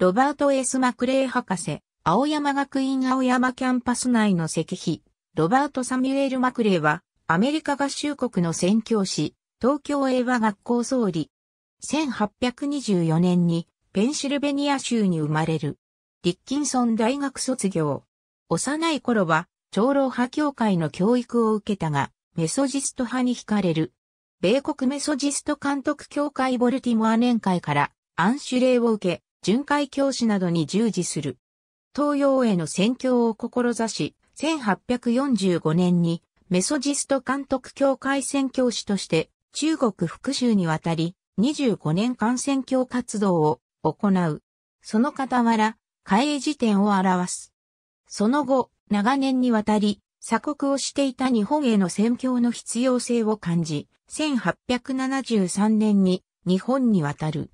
ロバート・ S・ マクレイ博士、青山学院青山キャンパス内の石碑、ロバート・サミュエル・マクレイは、アメリカ合衆国の宣教師、東京英和学校総理。1824年に、ペンシルベニア州に生まれる。リッキンソン大学卒業。幼い頃は、長老派教会の教育を受けたが、メソジスト派に惹かれる。米国メソジスト監督協会ボルティモア年会から、ュレ令を受け、巡回教師などに従事する。東洋への宣教を志し、1845年にメソジスト監督協会宣教師として中国福州に渡り、25年間宣教活動を行う。その傍ら、開英辞典を表す。その後、長年にわたり、鎖国をしていた日本への宣教の必要性を感じ、1873年に日本に渡る。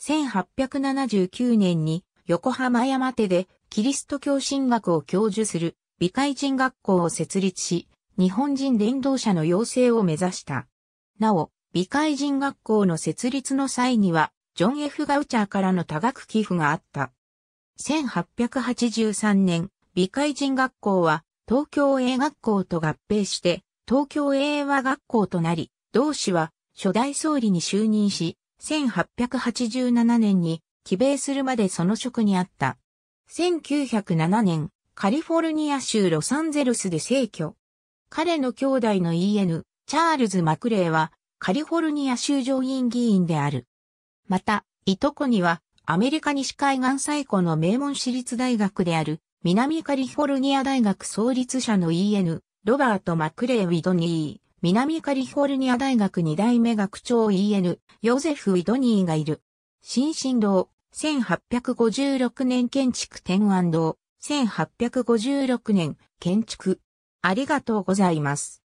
1879年に横浜山手でキリスト教神学を教授する美海人学校を設立し、日本人伝道者の養成を目指した。なお、美海人学校の設立の際には、ジョン・ F・ ガウチャーからの多額寄付があった。1883年、美海人学校は東京英学校と合併して東京英和学校となり、同氏は初代総理に就任し、1887年に帰米するまでその職にあった。1907年、カリフォルニア州ロサンゼルスで逝去。彼の兄弟の E.N. チャールズ・マクレーはカリフォルニア州上院議員である。また、いとこにはアメリカ西海岸最古の名門私立大学である南カリフォルニア大学創立者の E.N. ロバート・マクレー・ウィドニー。南カリフォルニア大学二代目学長 E.N. ヨゼフ・イドニーがいる。新進堂、1856年建築天安堂、1856年建築。ありがとうございます。